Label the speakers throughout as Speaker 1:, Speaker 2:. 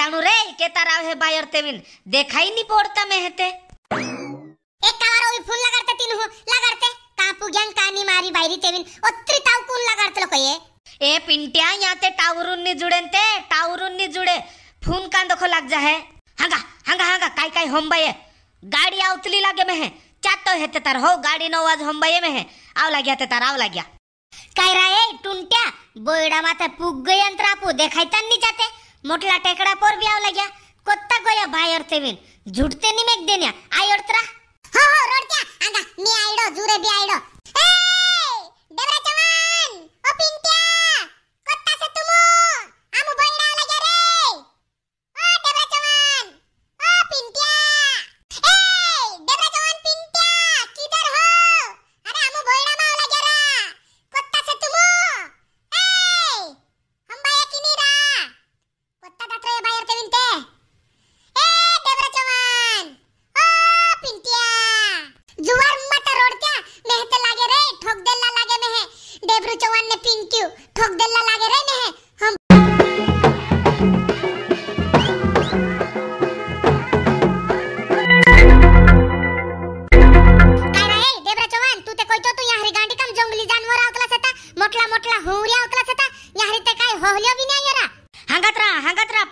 Speaker 1: जाणू रे केता राव है बायर तेविन देखाई नहीं पड़ता मैं हेते एक कावर ओई फोन लगाते तीन हो लगाते कापु पुग्यान कानी मारी बायरी तेविन ओत्री ताव कोन लगाते लोक ये ए पिंट्या याते टावरुन नी जुडेन ते टावरून नी जुडे फोन का दखो लग जा है हांगा हांगा हांगा काई काई होम बाये गाड़ी आउतली लागे में है चातो हेते तार हो गाड़ी नो आवाज होम बाये में है आव लागिया ते तार आव लाग्या काय राय टुंट्या बोयडा माथे पुग गयंत्रापू देखायता नहीं जाते मोठला टेकडा पोर बी आवला गया कोत्ता गोया बाय अडते वेन झुटते निमेक देण्या आई ओडत्रा हो हो रोड़त्या, आगा मी आयडो जुरे बी आयडो ए डबरा चव्हाण ओ पिंट्या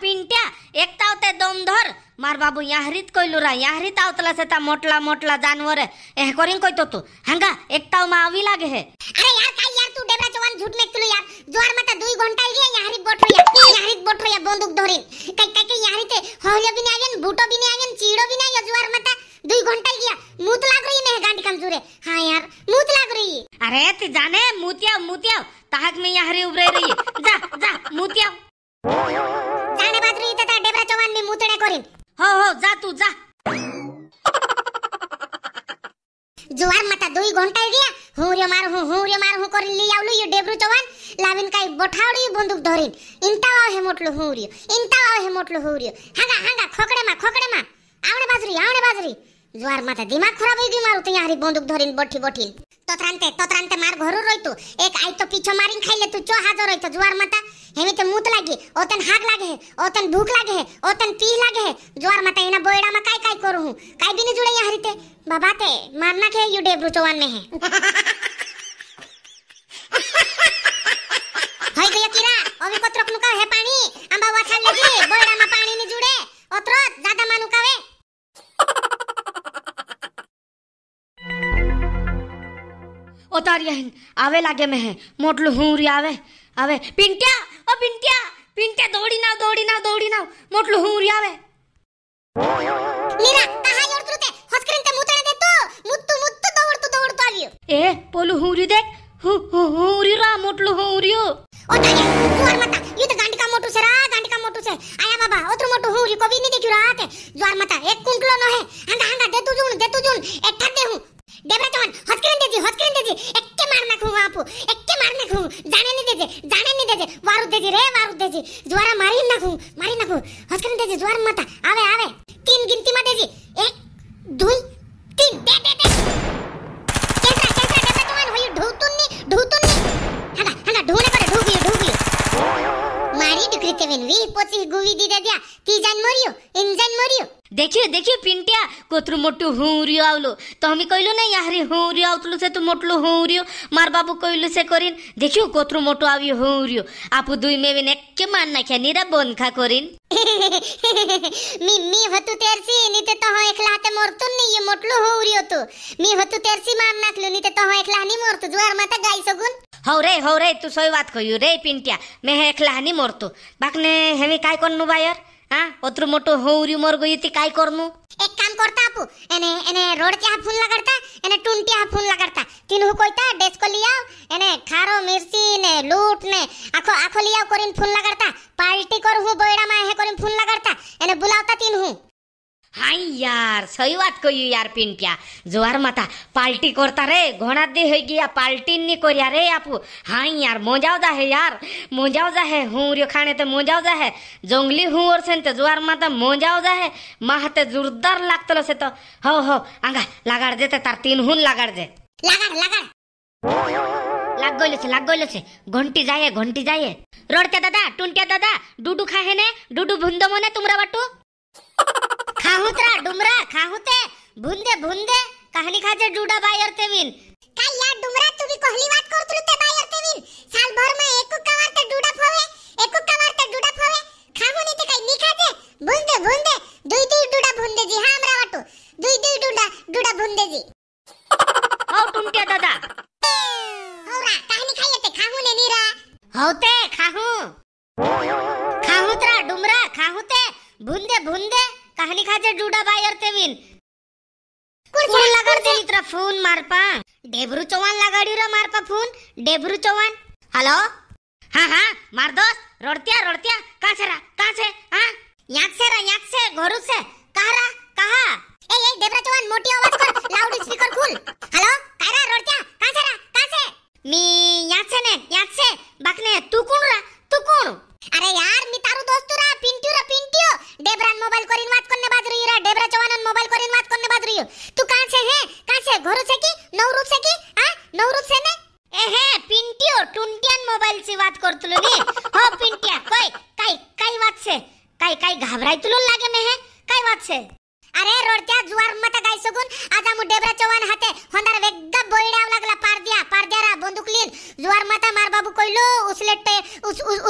Speaker 1: ಪಿಂಟ್ಯ ಎಕ್ತಾವತೆ ದೊಮ್ಧರ್ ಮಾರ್ ಬಾಬು ಯಾಹರಿತ್ ಕೊಯ್ಲುರ ಯಾಹರಿತ್ ಅವತಲ ಸೆತ ಮೊಟ್ಲ ಮೊಟ್ಲ ಜಾನುವರ್ ಏ ಕೊರಿಂಗ್ ಕೊಯ್ತೋತು ಹಂಗ ಎಕ್ತಾವ ಮಾ ಅವಿ ಲಾಗೆ ಹೆ ಅರೆ ಯಾರ್ ಕೈ ಯಾರ್ ತು ಡೇಬ್ರಾ ಚವಾನ್ ಝೂಟ್ ಮೇಕ್ತಿಲು ಯಾರ್ ಜೋರ್ ಮತ 2 ಗಂಟಾ ಇಗೆ ಯಾಹರಿತ್ ಬೋಟ್ರು ಯಾ ಯಾಹರಿತ್ ಬೋಟ್ರು ಯಾ ಬಂದೂಕ್ ಧರಿನ್ ಕೈ ಕೈ ಕೈ ಯಾಹರಿತ್ ಹೊಲ್ಯ ಬಿನೆ ಆಗನ್ ಬೂಟೋ ಬಿನೆ ಆಗನ್ ಚೀಡೋ ಬಿನೆ ಆಗನ್ ಜೋರ್ ಮತ 2 घंटा गया मूत लाग रही मेरे गांडी कमजोर है हां यार मूत लाग रही अरे ती जाने मूतिया मूतिया ताहक में यहां रे उबरे रही जा जा मूतिया जाने बाजरी इथं त्या डेबरा चव्हाणनी मुतड्या करीन हो हो जा तू जा जुवार माता दुई घंटा गया हूं रे मार हूं हूं रे मार हूं करीन ली आवलू ये डेब्रू चव्हाण लावीन काही बोठावडी बंदूक धरीन इंता वाव हे मोठलो हूं रे इंता वाव हे मोठलो हूं रे हागा हागा खोकडे मा खोकडे मा आवणे बाजरी आवणे बाजरी जुवार माता दिमाग खराब होई गई मारू तयारी बंदूक धरीन बठी बठील તોતરાંતે તોતરાંતે માર ઘોરું રોઈ તું એક આઈ તો પીછો મારીને ખાઈ લે તું ચો હાજો રોઈ તો જુવાર માતા હેમી તે મૂત લાગી ઓતન હાગ લાગે હે ઓતન ભૂખ લાગે હે ઓતન પી લાગે હે જુવાર માતા એના બોયડામાં કાઈ કાઈ કરું હું કાઈ બી ન જોડે યા હરીતે બાબા તે માર નાખે યુ ડેબ્રુ ચોવાન મે હે હઈ ગયા કિરા ઓવી કોત્રક નું કા હે પાણી આંબા વાથા લેજી બોયડામાં करियन आवे लागे में है मोटलू हूरी आवे आवे पिंटिया ओ पिंटिया पिंटिया दौड़ी ना दौड़ी ना दौड़ी ना मोटलू हूरी आवे लीना कहां योडतुते ते मुतने दे तू मुत्तु मुत्तु दौड़ तू दौड़ दौड़तु आलियो ए पोलू हूरी देख हु हु हूरी रा मोटलू हूरियो ओ तागे तू और मता तो गांडी का मोटू से रा गांडी का मोटू से आया बाबा ओत्रु मोटू हूरी को भी नहीं देखियो रा के जोर मता एक कुंटलो न है आंधा आंधा दे तू जुन दे तू जुन एक ठट दे हूं देवरा चव्हाण हचकन देजी हचकन देजी एक्के मार नाखू बापू एक्के मार नाखू जाने नहीं देजे जाने नहीं देजे वारु देजी रे वारु देजी ज्वारा मारी नाखू मारी नाखू हचकन देजी ज्वार माता आवे आवे तीन गिनती मा देजी एक दो तीन दे दे दे कैसा कैसा देवरा चव्हाण होई ढूतुन्नी ढूतुन्नी हला हला ढूने करे ढूगी ढूगी मारी डुकरी तेवेन वी पोची गुवी दी दे दिया ती जान मरियो इन जान मरियो देखिए देखिए पिंटिया कोतरू मोटू हुरियो आवलो तो हम कहलो ना याहरी हुरियो आवतलो से तो मोटलो हुरियो मार बाबू कहलो से करीन देखियो कोतरू मोटू आवी हुरियो आप दुई में भी नेक्के मान ना क्या नीरा बोन खा करीन मी मी हतु तेरसी नीते तो हो एकला हाते मोरतुन नी ये मोटलो हुरियो तो मी हतु तेरसी मान नाखलो नीते तो हो एकला नी मोरतु जुआर माता गाई सगुन हो रे हो रे तू सोई बात कहियो रे पिंटिया मैं एकला नी मोरतो बाकने हेवी काय करनु बायर हा ओत्र मोठो होरी मर्ग येते काय करनु एक काम करता आपू एने एने रोड के हा फूल लगाडता एने टुंटी हा फूल लगाडता तीन हु कोइता डेस को लियाओ एने खारो मिर्ची ने लूट ने आखो आखो लियाओ करिन फूल लगाडता पार्टी कर हु बयड़ा मा हे करिन फूल लगाडता एने बुलावता तीन हूं हाय यार सही बात कही यार पिंपिया जोहर माता पाल्टी करता रे घोड़ा दी हो गया पार्टी नहीं करिया रे आप हाँ यार मजाओ जा है यार मजाओ जा है हूँ रियो खाने तो मोजा जा है जंगली हूँ और सेन तो जोहर माता मजाओ जा है माँ हाथ जोरदार लगते लो से तो हो हो आगा लगाड़ दे तो तार तीन हूँ लगाड़ दे लगा लगा लग गोलो से लग गोलो से घंटी जाए घंटी जाए रोड दादा टुंटिया दादा डूडू खा है ने डूडू तुमरा बाटू खाहुतरा डुमरा खाहुते भुंदे बुंदे कहानी खाजे डूडा बाई और तेविन काय या डुमरा तू भी कोहली बात कर तुलते बाई तेविन साल भर में एक कुक्का ते डूडा फवे एक कुक्का वारते डूडा फवे खाहु नहीं ते काय नी खाजे भुंदे बुंदे दुई दुई डूडा भुंदे जी हां हमरा वाटो दुई दुई डूडा डूडा भुंदे जी हो टुमटिया दादा होरा कहानी खाये ते खाहु ने नीरा होते खाहु खाहुतरा डुमरा खाहुते बुंदे भुंदे कहानी खाचे डूडा बायर तेवीन फूल लगड़ दे इतरा फून मारपा डेबरू चौहान लगड़ी मार मारपा फून डेबरू चौहान हेलो हाँ हाँ मार दोस्त रोड़तिया रोड़तिया कहाँ से रहा कहाँ से हाँ यहाँ से रहा यहाँ से घरू से कहाँ रहा तुलो नी हो पिंट्या कोई काय काय વાત છે काय काय घाबराय तुलो लागे में हे काय વાત अरे रोडच्या जुआर मत गाई सगून आज आमू डेबरा चव्हाण हाते होणार वेग्गा बोयडाव लागला જોર માતા માર બાબુ કઈલો ઉસલે ટે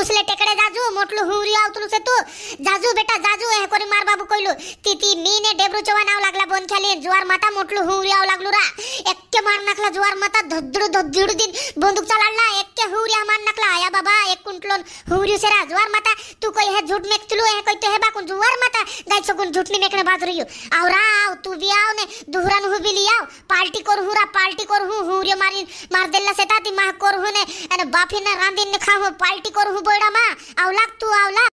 Speaker 1: ઉસલે ટેકડે જાજુ મોટલું હુરી આવતલું છે તું જાજુ બેટા જાજુ એ કોરી માર બાબુ કઈલો તીતી મીને ડેબ્રુ ચવા નાવ લાગલા બોન ખાલી જોર માતા મોટલું હુરી આવ લાગલું રા એક્કે માર નાખલા જોર માતા ધડડુ ધડડુ દિન બંદૂક ચલાડલા એક્કે હુરી માર નાખલા આયા બાબા એક કુંટલોન હુરી સેરા જોર માતા તું કોઈ હે ઝૂટ મેકતલું હે કોઈ તો હે બાકું જોર માતા ગાઈ સકું ઝૂટની મેકને બાજ રહ્યું આવ રા આવ તું બી આવ ને દુહરાન હુબી લી આવ પાર્ટી કર હુરા પાર્ટી કર હું હુરી મારી માર દેલા સેતા તી રાહ કરહુ ને અને બાફીને રાંધીને ખાહુ પાર્ટી કરહુ બોયડામાં આવલાક તું આવલાક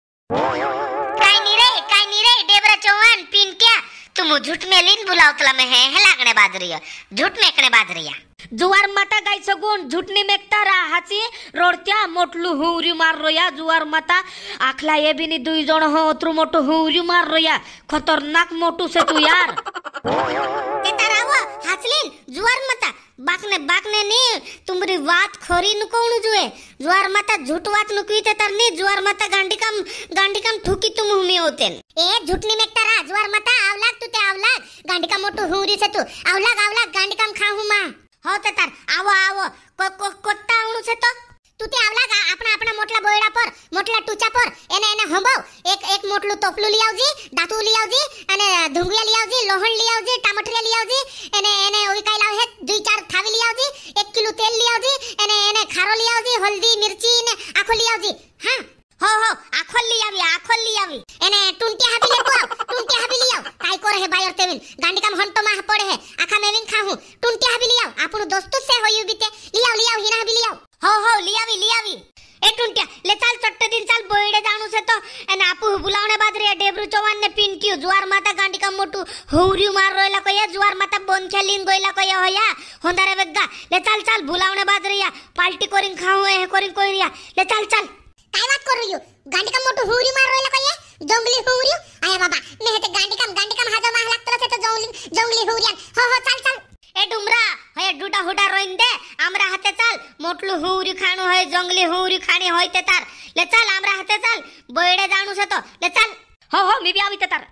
Speaker 1: કાઈ ની રે કાઈ ની રે ડેબરા ચૌહાણ પીન ક્યા तुम झूठ में लीन बुलावतला में है, है लागने बाज रही झूठ में एकने बाज रही जुवार माता गायचं गुण झुटणी मेकता राहाची रोडत्या मोटलू हुरी मार या जुवार माता आखला ये बिनी दुई जण हो अत्रु मोटू हुरी मार या खतरनाक मोटू से तू यार बेटा राव हाचलीन जुवार माता बाकने बाकने नी तुम्हारी बात खोरी नुकोणु जुए जुवार माता झूठ बात नुकी ते तर नी जुवार माता गांडी कम गांडी कम ठुकी तुम हुमी होतेन ए झूठनी मेकता रा जुवार माता आवलाग तू ते आवलाग गांडी का मोटू हुरी से तू आवलाग आवलाग गांडी कम खाहू मा હો તો તાર આવો આવો કોત્તાવણું છે તો તું તે આવલા આપણા આપણા મોટલા બોયડા પર મોટલા ટૂચા પર એને એને હંભાવ એક એક મોટલું તોપલું લઈ આવજી દાતું લઈ આવજી અને ધુંગળિયા લઈ આવજી લોહણ લઈ આવજી ટામટરિયા લઈ આવજી એને એને ઓઈકાઈ લાવ હે દુઈ ચાર થાવી લઈ આવજી એક કિલો તેલ લઈ આવજી એને એને ખારો લઈ આવજી હલ્દી મિરચી ને આખો લઈ આવજી હા हो हो आखोल ली आवी आखोल ली आवी एने टुंटी हाबी ले को टुंटी हाबी लियो काई करे हे बायर तेविन गांडी काम हंटो मा पड़े है आखा मेविन खाहू टुंटी हाबी लियो आपनो दोस्तों से होयु बिते लियो लियो हिना हाबी लियो हो हो लियावी लियावी ए टुंटिया ले चाल चट्टे दिन चाल बोईडे जाणू से तो एने आपु बुलावणे बाद रे डेब्रू चौहान ने पिंटियो जुवार माता गांडी का मोटू होरी मार रोयला कोया जुवार माता बोनछलिन गोयला कोया होया होंदारे वेगा ले चाल चाल बुलावणे बाद रे या पार्टी करिन खाऊ ए करिन कोरिया ले चाल चाल काय बात रही हो गांडी काम मोटू हुरी मार राहिला काय जंगली हुरी आया बाबा मी हे गांडी काम गांडी काम हाजा माह लागतो तो जंगली जंगली हुरी हो हो चल चल ए डुमरा हय डुडा हुडा रोइन दे আমরা चल চল हुरी হুরি খানু जंगली हुरी खाणी খানি ते तार ले चल আমরা হাতে चल বইড়ে জানু से तो ले चल हो हो मी भी ते तार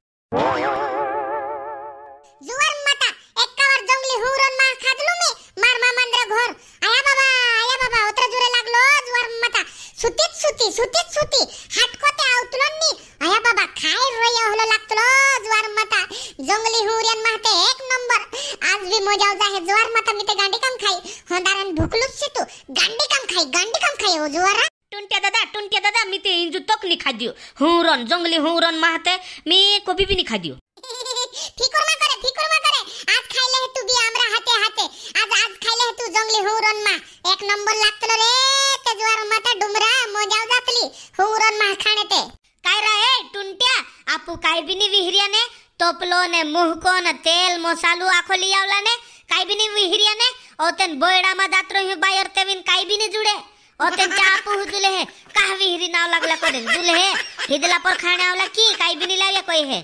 Speaker 1: जुवान एक कवर जंगली हुरण मार खादलू मी मार मामांद्र घर आया बाबा आया बाबा उतर जुरे लागलो जुवर माता ಸುತ್ತಿತ್ ಸುತ್ತಿ ಸುತ್ತಿತ್ ಸುತ್ತಿ ಹಟ್ಕೋತ ಅವತಲೊನ್ನಿ ಅಯ್ಯ ಬಾಬಾ ಖಾಯ್ ರೊಯ್ಯ ಹೊಲ ಲಾಗ್ತಲೋ ಜ್ವಾರ್ ಮತ ಜಂಗಲಿ ಹುರಿಯನ್ ಮಾತೆ ಏಕ್ ನಂಬರ್ आज भी मजा जा है ज्वार मता मी ते गांडी काम खाई होंदारन भुकलूच से तू गांडी काम खाई गांडी काम खाई हो ज्वारा टुंट्या दादा टुंट्या दादा मी ते इंजू तक नी खा दियो हुरन जंगली हुरन माहते मी कभी भी नी खा दियो फिकर मा करे फिकर मा करे आज खाइले है तू भी हमरा हाते हाते आज आज खाइले है तू जंगली हुरन मा एक नंबर लागतलो रे आजूबाजूवर मत डुमरा मोजाव जातली हुरन माखाणे ते काय रा टुंट्या आपू काय बिनी विहिरियाने तोपलो ने मुह कोन तेल मसालू आखो लियावला ने काय बिनी विहिरियाने ओतेन बोयडा मा जात रही बायर तेविन काय बिनी जुडे ओतेन चा आपू हुदुले का विहिरी नाव लागला कोडेन दुले हे हिदला पर खाणे आवला की काय बिनी लावे कोई हे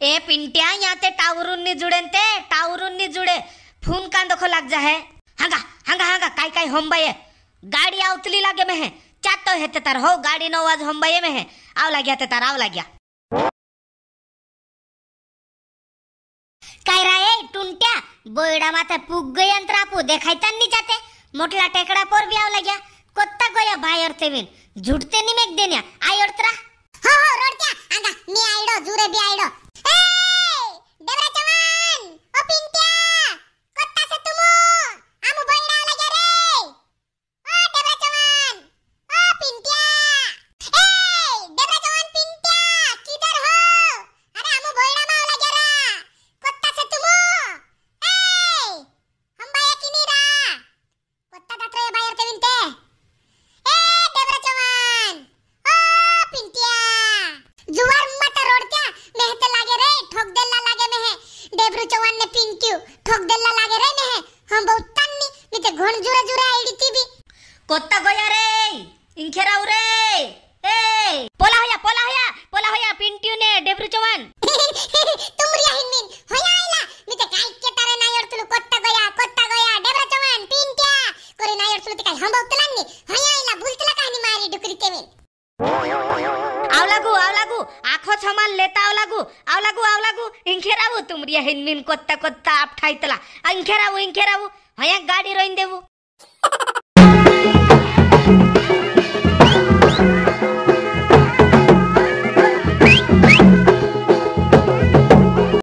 Speaker 1: ए पिंटिया यहाँ ते टावरून नि जुड़े ते टावरून नि जुडे फोन का दखो लग जा है हंगा हंगा हंगा काई काई होम बाये गाड़ी आवतली लगे में है चातो है ते तार हो गाड़ी नौ होम बाये में है आव लाग्या ते तार आव काई काय राये टुंट्या बोयडा माथे पुग गई देखाई तन नहीं जाते मोटला टेकड़ा पोर भी आव लाग्या कोत्ता गोया भाई और तेविन झूठते नहीं मेक देनिया आई और हो हो रडत्या आगा मी आयडो जुरे बी आयडो ए देवरा चव्हाण ओ पिंट्या कोत्ता से तुमो आमु बैड లేతావలాగు అవలాగు అవలాగు ఇంకేరావు తుమ్రియా హిన్మిన్ కొత్త కొత్త ఆప్ ఠాయితలా ఇంకేరావు ఇంకేరావు అయ్యా గాడి రోయిందేవు